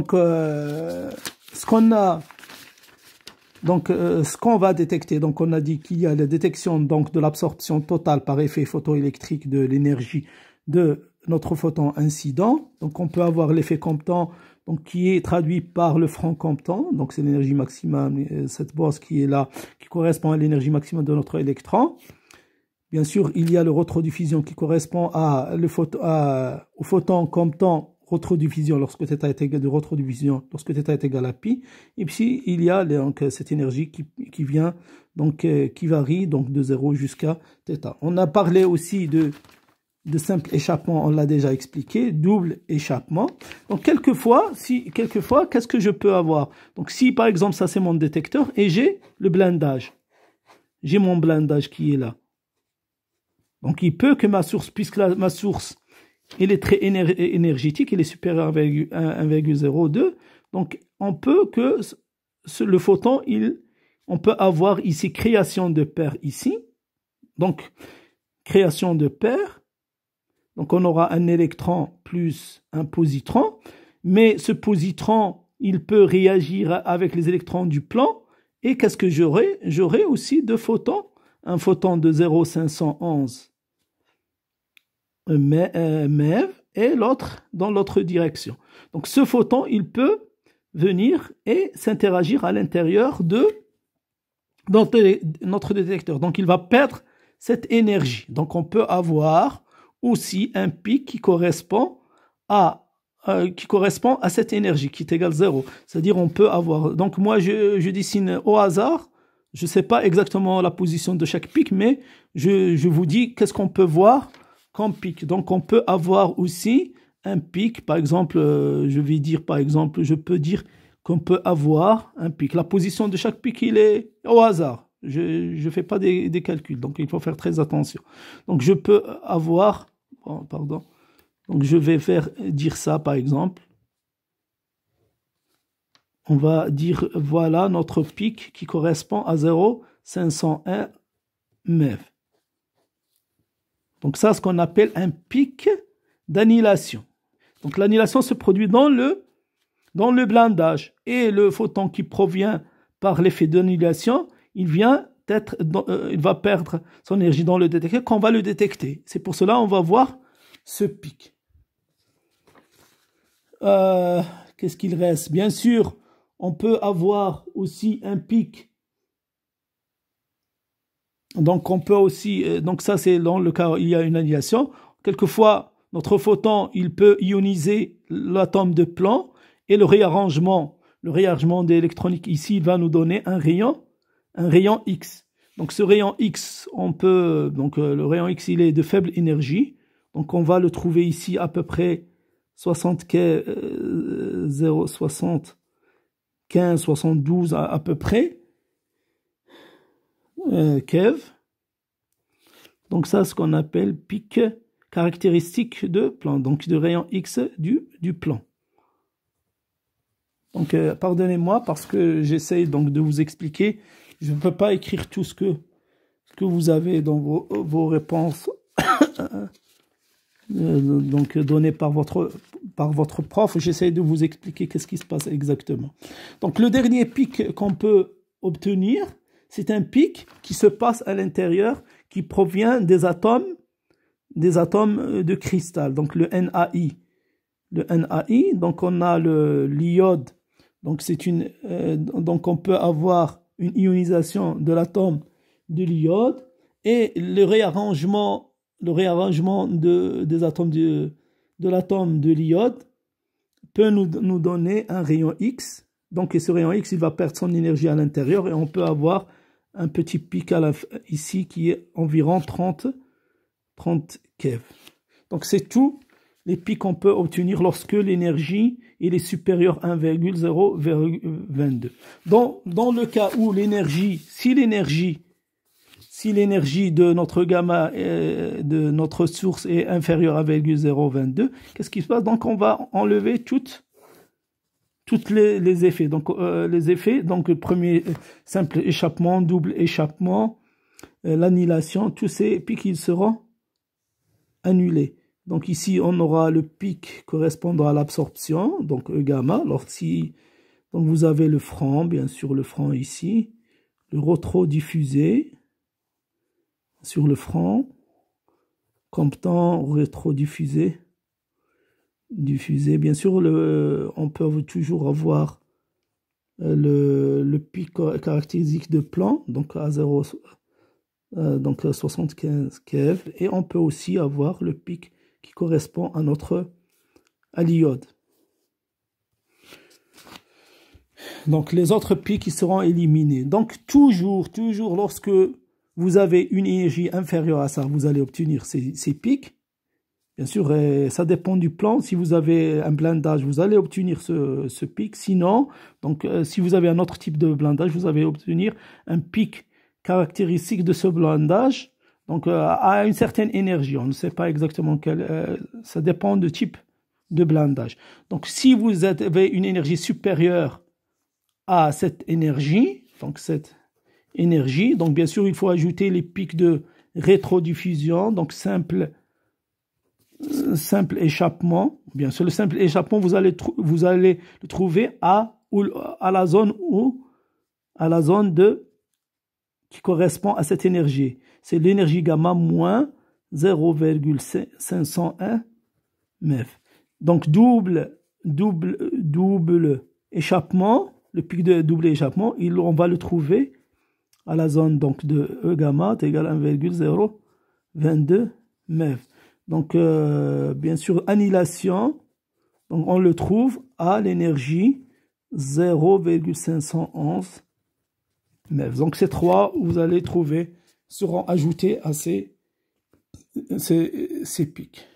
Donc, euh, ce qu'on a, donc euh, ce qu'on va détecter, donc on a dit qu'il y a la détection donc de l'absorption totale par effet photoélectrique de l'énergie de notre photon incident. Donc, on peut avoir l'effet Compton, donc qui est traduit par le franc Compton. Donc, c'est l'énergie maximale, euh, cette bosse qui est là, qui correspond à l'énergie maximum de notre électron. Bien sûr, il y a le retrodiffusion qui correspond au photon Compton retrodivision, lorsque θ est égal de lorsque θ est égal à pi, et puis il y a cette énergie qui, vient, donc euh, qui varie donc de 0 jusqu'à θ. On a parlé aussi de, de simple échappement, on l'a déjà expliqué, double échappement. Donc quelquefois, si quelquefois, qu'est-ce que je peux avoir Donc si par exemple ça c'est mon détecteur et j'ai le blindage, j'ai mon blindage qui est là. Donc il peut que ma source, puisque ma source il est très énergétique, il est supérieur à 1,02. Donc, on peut que le photon, il, on peut avoir ici création de paires ici. Donc, création de paires. Donc, on aura un électron plus un positron. Mais ce positron, il peut réagir avec les électrons du plan. Et qu'est-ce que j'aurai J'aurai aussi deux photons. Un photon de 0,511 euh, euh, et l'autre dans l'autre direction. Donc ce photon, il peut venir et s'interagir à l'intérieur de notre détecteur. Donc il va perdre cette énergie. Donc on peut avoir aussi un pic qui correspond à euh, qui correspond à cette énergie qui est égale à zéro. C'est-à-dire on peut avoir... Donc moi je, dessine au hasard, je ne sais pas exactement la position de chaque pic, mais je vous dis qu'est-ce qu'on peut voir donc on peut avoir aussi un pic, par exemple, euh, je vais dire par exemple, je peux dire qu'on peut avoir un pic. La position de chaque pic, il est au hasard. Je ne fais pas des, calculs, donc il faut faire très attention. Donc je peux avoir, oh, pardon, donc je vais faire dire ça par exemple. On va dire voilà notre pic qui correspond à 0,501 MeV. Donc ça, ce qu'on appelle un pic d'annihilation. Donc l'annihilation se produit dans le, dans le blindage. Et le photon qui provient par l'effet d'annihilation, il vient euh, il va perdre son énergie dans le détecteur quand on va le détecter. C'est pour cela qu'on va voir ce pic. Euh, qu'est-ce qu'il reste Bien sûr, on peut avoir aussi un pic donc on peut aussi, euh, donc ça c'est dans le cas où il y a une annihilation. Quelquefois, notre photon, il peut ioniser l'atome de plan et le réarrangement, le réarrangement des électroniques ici, va nous donner un rayon, un rayon X. Donc ce rayon X, on peut, donc euh, le rayon X, il est de faible énergie. Donc on va le trouver ici à peu près 60, euh, 15, 72 à peu près. Euh, Kev. Donc ça, ce qu'on appelle pic caractéristique de plan, donc de rayon X du, du plan. Donc euh, pardonnez-moi parce que j'essaye donc de vous expliquer. Je ne peux pas écrire tout ce que, que vous avez dans vos, réponses euh, donc données par votre, par votre prof. J'essaye de vous expliquer qu'est-ce qui se passe exactement. Donc le dernier pic qu'on peut obtenir, c'est un pic qui se passe à l'intérieur, qui provient des atomes, des atomes euh, de cristal, donc le NAI. Le NAI, donc on a l'iode, donc euh, donc on peut avoir une ionisation de l'atome de l'iode et le réarrangement, le réarrangement de, des atomes de, l'atome de l'iode peut nous, donner un rayon X. Donc, et ce rayon X, il va perdre son énergie à l'intérieur et on peut avoir un petit pic à ici qui est environ 30, 30 keV. Donc c'est tout les pics qu'on peut obtenir lorsque l'énergie est supérieure à 1,022. Dans, dans le cas où l'énergie, si l'énergie si l'énergie de notre gamma, euh, de notre source est inférieure à 1,022, qu'est-ce qui se passe Donc on va enlever toutes toutes les, les effets. Donc euh, les effets, donc premier simple échappement, double échappement, euh, l'annulation, tous ces pics ils seront annulés. Donc ici on aura le pic correspondant à l'absorption, donc E gamma. Alors si donc vous avez le franc, bien sûr le franc ici, le rétro diffusé sur le franc, comptant rétro diffusé diffusé. Bien sûr, le, on peut toujours avoir euh, le, le pic caractéristique de plan, donc à 0, euh, donc 75 keV, et on peut aussi avoir le pic qui correspond à notre à l'iode. Donc les autres pics qui seront éliminés. Donc toujours, toujours lorsque vous avez une énergie inférieure à ça, vous allez obtenir ces pics. Bien sûr, ça dépend du plan. Si vous avez un blindage, vous allez obtenir ce, ce pic. Sinon, donc, euh, si vous avez un autre type de blindage, vous allez obtenir un pic caractéristique de ce blindage. Donc, euh, à une certaine énergie. On ne sait pas exactement quelle. Euh, ça dépend du type de blindage. Donc, si vous avez une énergie supérieure à cette énergie, donc cette énergie, donc bien sûr, il faut ajouter les pics de rétrodiffusion, donc simple simple échappement, bien sûr, le simple échappement, vous allez, vous allez le trouver à, à la zone où, à la zone de, qui correspond à cette énergie. C'est l'énergie gamma moins 0,501 MeV. Donc double, double, double échappement, le pic de double échappement, il, on va le trouver à la zone donc de E gamma est égal à 1,022 MeV. Donc, euh, bien sûr, annihilation. Donc, on le trouve à l'énergie 0,511 MeV. Donc, ces trois, vous allez trouver, seront ajoutés à ces, ces pics.